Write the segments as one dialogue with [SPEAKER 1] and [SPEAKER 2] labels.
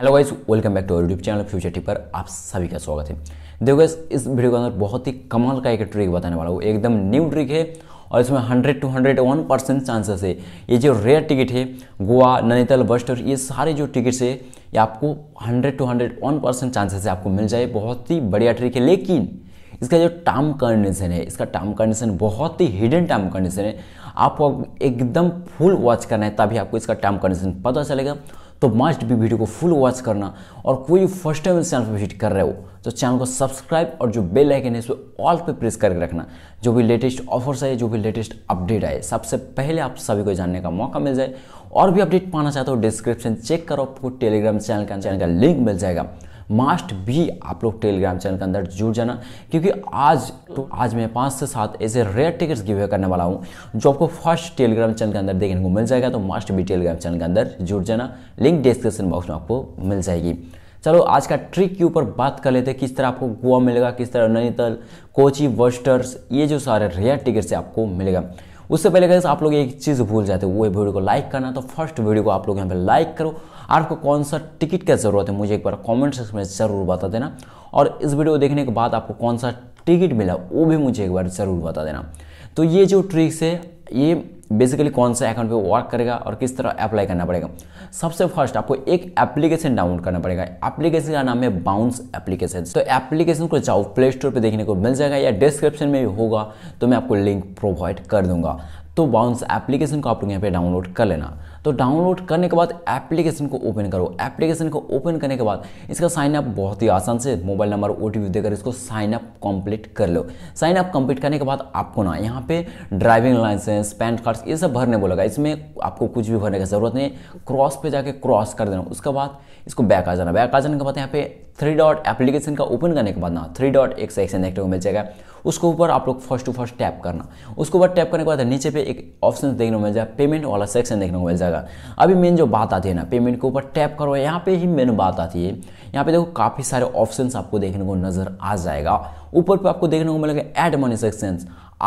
[SPEAKER 1] hello guys welcome back to our YouTube channel future T पर आप सभी का स्वागत है देखो गाइस इस वीडियो के अंदर बहुत ही कमाल का एक ट्रिक बताने वाला हूँ एकदम न्यू ट्रिक है और इसमें 100 टू 101 परसेंट चांसेस है ये जो रेयर टिकट है गोवा नैनीताल बस्टर ये सारे जो टिकट्स है ये आपको 100 टू 101 परसेंट चांसेस है आपको मिल जाए बहुत ही बढ़िया ट्रिक है लेकिन इसका जो टर्म कंडीशन है इसका टर्म कंडीशन बहुत ही हिडन टर्म कंडीशन है आपको एकदम फुल वॉच करना है तभी आपको इसका टर्म कंडीशन पता चलेगा तो मस्ट भी वीडियो को फुल वॉच करना और कोई फर्स्ट टाइम इस चैनल पर विजिट कर रहे हो तो चैनल को सब्सक्राइब और जो बेल आइकन है इस पर ऑल पे प्रेस करके रखना जो भी लेटेस्ट ऑफर्स आए जो भी लेटेस्ट अपडेट आए सबसे पहले आप सभी को जानने का मौका मिल जाए और भी अपडेट पाना चाहते हो डिस्क्रिप्शन चेक करो आपको टेलीग्राम चैनल का चैनल का लिंक मिल जाएगा मास्ट भी आप लोग टेलीग्राम चैनल के अंदर जुड़ जाना क्योंकि आज तो आज मैं पाँच से सात ऐसे रेयर टिकट्स गिवे करने वाला हूँ जो आपको फर्स्ट टेलीग्राम चैनल के अंदर देखने को मिल जाएगा तो मास्ट भी टेलीग्राम चैनल के अंदर जुड़ जाना लिंक डिस्क्रिप्शन बॉक्स में आपको मिल जाएगी चलो आज का ट्रिक के ऊपर बात कर लेते हैं किस तरह आपको गोवा मिलेगा किस तरह नैनीताल कोची वर्स्टर्स ये जो सारे रेयर टिकट से आपको मिलेगा उससे पहले कैसे आप लोग एक चीज़ भूल जाते हो वो वीडियो को लाइक करना तो फर्स्ट वीडियो को आप लोग यहाँ पे लाइक करो आपको कौन सा टिकट का ज़रूरत है मुझे एक बार कमेंट सेक्शन में ज़रूर बता देना और इस वीडियो देखने के बाद आपको कौन सा टिकट मिला वो भी मुझे एक बार ज़रूर बता देना तो ये जो ट्रिक्स है ये बेसिकली कौन सा अकाउंट पे वर्क करेगा और किस तरह अप्लाई करना पड़ेगा सबसे फर्स्ट आपको एक एप्लीकेशन डाउनलोड करना पड़ेगा एप्लीकेशन का नाम है बाउंस एप्लीकेशन तो एप्लीकेशन को जाओ प्ले स्टोर पर देखने को मिल जाएगा या डिस्क्रिप्शन में भी होगा तो मैं आपको लिंक प्रोवाइड कर दूंगा तो बाउंस एप्लीकेशन को आप लोग यहाँ पे डाउनलोड कर लेना तो डाउनलोड करने के बाद एप्लीकेशन को ओपन करो एप्लीकेशन को ओपन करने के बाद इसका साइन अप बहुत ही आसान से मोबाइल नंबर ओ देकर इसको साइन अप कंप्लीट कर लो साइन अप कंप्लीट करने के बाद आपको ना यहाँ पे ड्राइविंग लाइसेंस पैन कार्ड ये सब भरने बोलेगा इसमें आपको कुछ भी भरने की ज़रूरत नहीं क्रॉस पर जाके क्रॉस कर देना उसके बाद इसको बैक आ जाना बैक आ जाने के बाद यहाँ पे थ्री डॉट एप्लीकेशन का ओपन करने के बाद ना थ्री डॉट एक सेक्शन देखने को मिल जाएगा उसके ऊपर आप लोग फर्स्ट टू फर्स्ट टैप करना उसके ऊपर टैप करने के बाद नीचे पे एक ऑप्शन देखने को मिल जाएगा पेमेंट वाला सेक्शन देखने को मिल जाएगा अभी मेन जो बात आती है ना पेमेंट के ऊपर टैप करो यहाँ पे ही मेन बात आती है यहाँ पे देखो काफ़ी सारे ऑप्शन आपको देखने को नज़र आ जाएगा ऊपर पर आपको देखने को मिलेगा एड मनी सेक्शन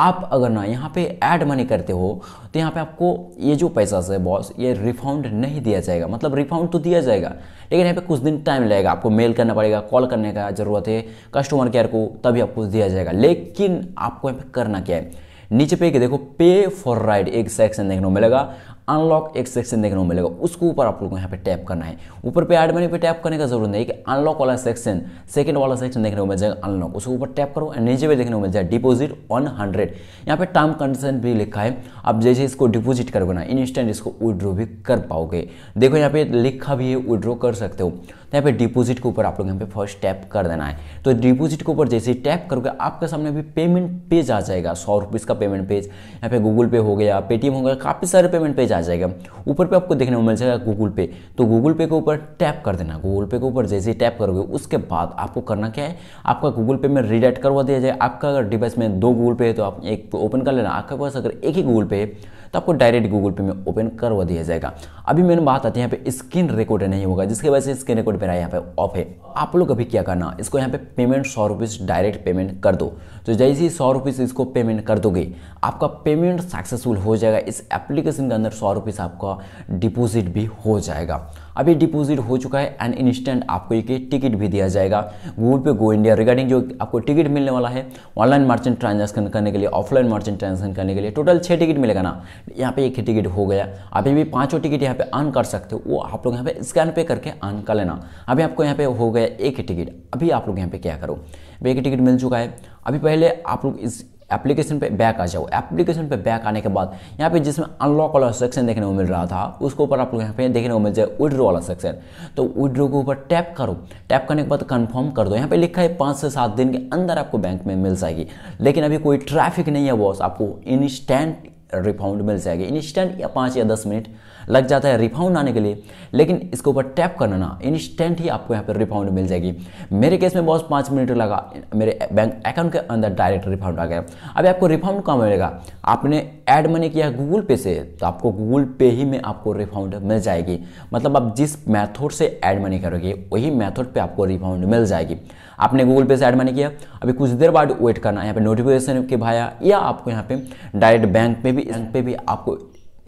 [SPEAKER 1] आप अगर ना यहाँ पे ऐड मनी करते हो तो यहाँ पे आपको ये जो पैसा है बॉस ये रिफाउंड नहीं दिया जाएगा मतलब रिफाउंड तो दिया जाएगा लेकिन यहाँ पे कुछ दिन टाइम लगेगा आपको मेल करना पड़ेगा कॉल करने का ज़रूरत है कस्टमर केयर को तभी आपको दिया जाएगा लेकिन आपको यहाँ पे करना क्या है नीचे पे देखो पे फॉर राइड एक सेक्शन देखने को मिलेगा अनलॉक एक सेक्शन देखने को मिलेगा उसको ऊपर आप लोगों को यहाँ पे टैप करना है ऊपर पे ऐड मेन्यू पे टैप करने का जरूरत नहीं कि अनलॉक वाला सेक्शन सेकंड वाला सेक्शन देखने को मिल जाएगा अनलॉक उसको ऊपर टैप करो एंड नीचे पे देखने को मिल जाएगा डिपोजिट ऑन हंड्रेड यहाँ पे टर्म कंडीशन भी लिखा है आप जैसे इसको डिपोजिट करोगे ना इंस्टेंट इसको विड्रो भी कर पाओगे देखो यहाँ पे लिखा भी है विड्रो कर सकते हो तो यहाँ पे डिपोजिट के ऊपर आप लोग यहाँ पे फर्स्ट टैप कर देना है तो डिपोजिट के ऊपर जैसे ही टैप करोगे आपके सामने भी पेमेंट पेज आ जाएगा सौ रुपीज़ का पेमेंट पेज यहाँ पे गूगल पे हो गया पेटीएम हो गया काफ़ी सारे पेमेंट पेज आ जाएगा ऊपर पे आपको देखने को मिल जाएगा गूगल पे तो गूगल पे के ऊपर टैप कर देना गूगल पे के ऊपर जैसे ही टैप करोगे उसके बाद आपको करना क्या है आपका गूगल पे में रिडेट करवा दिया जाए आपका अगर डिवाइस में दो गूगल पे है तो आप एक ओपन कर लेना आपके पास अगर एक ही गूगल पे है तो आपको डायरेक्ट गूगल पे में ओपन करवा दिया जाएगा अभी मैंने बात आती है यहाँ पे स्क्रीन रिकॉर्ड नहीं होगा जिसकी वजह से स्क्रीन रिकॉर्ड मेरा यहाँ पे ऑफ है आप लोग अभी क्या करना इसको यहाँ पे पेमेंट सौ रुपीज़ डायरेक्ट पेमेंट कर दो तो जैसे ही सौ रुपीज़ इसको पेमेंट कर दोगे आपका पेमेंट सक्सेसफुल हो जाएगा इस एप्लीकेशन के अंदर सौ रुपीज़ आपका डिपोजिट भी हो जाएगा अभी डिपॉजिट हो चुका है एंड इंस्टेंट आपको एक टिकट भी दिया जाएगा गूगल पे गो इंडिया रिगार्डिंग जो आपको टिकट मिलने वाला है ऑनलाइन मर्चेंट ट्रांजेक्शन करने के लिए ऑफलाइन मर्चेंट ट्रांजेक्शन करने के लिए टोटल छः टिकट मिलेगा ना यहाँ पे एक ही टिकट हो गया अभी भी पाँचों टिकट यहाँ पे ऑन कर सकते हो वो आप लोग यहाँ पे स्कैन पे करके ऑन कर लेना अभी आपको यहाँ पे हो गया एक ही टिकट अभी आप लोग यहाँ पे क्या करो एक टिकट मिल चुका है अभी पहले आप लोग इस एप्लीकेशन पे बैक आ जाओ एप्लीकेशन पे बैक आने के बाद यहाँ पे जिसमें अनलॉक वाला सेक्शन देखने को मिल रहा था उसके ऊपर आप लोग यहाँ पे देखने को मिल जाए विड्रो वाला सेक्शन तो विड्रो के ऊपर टैप करो टैप करने के बाद कंफर्म कर दो यहाँ पे लिखा है पाँच से सात दिन के अंदर आपको बैंक में मिल जाएगी लेकिन अभी कोई ट्रैफिक नहीं है बॉस आपको इंस्टेंट रिफाउंड मिल जाएगी इंस्टेंट या पाँच या दस मिनट लग जाता है रिफाउंड आने के लिए लेकिन इसके ऊपर टैप करना ना इंस्टेंट ही आपको यहाँ पर रिफाउंड मिल जाएगी मेरे केस में बॉस पाँच मिनट लगा मेरे बैंक अकाउंट के अंदर डायरेक्ट रिफाउंड आ गया अभी आपको रिफाउंड कहाँ मिलेगा आपने ऐड मनी किया गूगल पे से तो आपको गूगल पे ही में आपको रिफाउंड मिल जाएगी मतलब आप जिस मैथड से ऐड मनी करोगे वही मैथड पर आपको रिफाउंड मिल जाएगी आपने गूगल पे से ऐड मनी किया अभी कुछ देर बाद वेट करना यहाँ पे नोटिफिकेशन के भाया या आपको यहाँ पे डायरेक्ट बैंक में भी बैंक पे भी आपको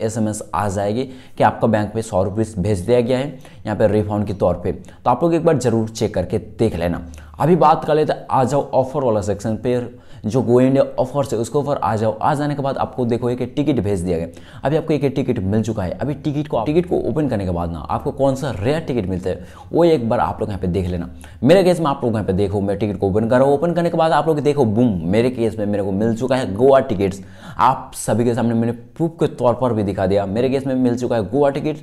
[SPEAKER 1] एसएमएस आ जाएगी कि आपका बैंक में सौ रुपये भेज दिया गया है यहाँ पे रिफंड के तौर पे तो आप लोग एक बार ज़रूर चेक करके देख लेना अभी बात कर लेते आ जाओ ऑफर वाला सेक्शन पर जो गो इंडिया ऑफर्स है उसके ऊपर आ जाओ आ जाने के बाद आपको देखो एक टिकट भेज दिया गया अभी आपको एक टिकट मिल चुका है अभी टिकट को टिकट को ओपन करने के बाद ना आपको कौन सा रेयर टिकट मिलता है वो एक बार आप लोग यहाँ पे देख लेना मेरे केस में आप लोग यहाँ पे देखो मैं टिकट को ओपन करो ओपन करने के बाद आप लोग देखो बूम मेरे केस में मेरे को मिल चुका है गोवा टिकट्स आप सभी के सामने मैंने प्रूफ के तौर पर भी दिखा दिया मेरे केस में मिल चुका है गोवा टिकट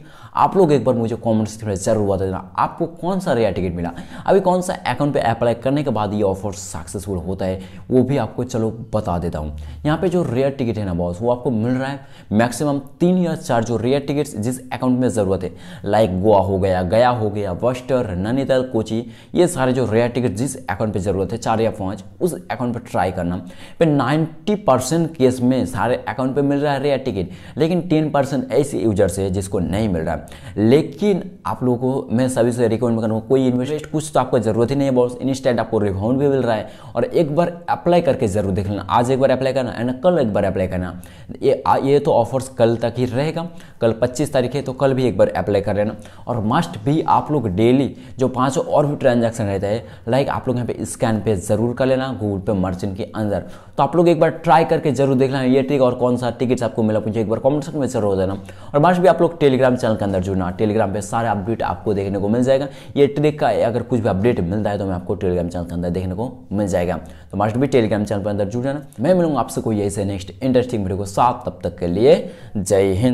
[SPEAKER 1] आप लोग एक बार मुझे कॉमेंट्स में जरूर बता देना आपको कौन सा रेयर टिकट मिला अभी कौन सा अकाउंट पे अप्लाई करने के बाद ये ऑफर सक्सेसफुल होता है वो भी आपको चलो बता देता हूँ यहाँ पे जो रेयर टिकट है ना बॉस वो आपको मिल रहा है मैक्सिमम तीन या चार जो रेयर टिकट्स जिस अकाउंट में ज़रूरत है लाइक गोवा हो गया गया हो गया वस्टर नैनीताल कोची ये सारे जो रेयर टिकट जिस अकाउंट पर ज़रूरत है चार या पाँच उस अकाउंट पर ट्राई करना पे नाइन्टी केस में में सारे अकाउंट पे मिल रहा है रेयर टिकट लेकिन टेन परसेंट ऐसे यूजर्स है जिसको नहीं मिल रहा लेकिन आप लोगों को मैं सभी से रिकमेंड करूँगा कोई इन्वेस्ट कुछ तो आपको ज़रूरत ही नहीं है बॉस इंस्टेंट आपको रिफाउंड भी मिल रहा है और एक बार अप्लाई करके ज़रूर देख लेना आज एक बार अप्लाई करना एंड कल एक बार अप्लाई करना ये ये तो ऑफर्स कल तक ही रहेगा कल पच्चीस तारीख है तो कल भी एक बार अप्लाई कर लेना और मस्ट भी आप लोग डेली जो पाँचों और भी ट्रांजेक्शन रहता है लाइक आप लोग यहाँ पे स्कैन पे ज़रूर कर लेना गूगल पे मर्चेंट के अंदर तो आप लोग एक बार ट्राई करके जरूर देख लेना ये ट्रिक और कौन सा टिकट्स आपको मिला मुझे एक बार कमेंट सेक्शन में जरूर हो जाना और बाद भी आप लोग टेलीग्राम चैनल के अंदर जुड़ना टेलीग्राम पे सारे अपडेट आपको देखने को मिल जाएगा ये ट्रिक का अगर कुछ भी अपडेट मिलता है तो मैं आपको टेलीग्राम चैनल के अंदर देखने को मिल जाएगा तो मास्ट भी टेलीग्राम चैनल पर अंदर जुड़ जाना मैं मिलूंगा आपसे कोई ऐसे नेक्स्ट इंटरेस्टिंग वीडियो को साथ तब तक के लिए जय हिंद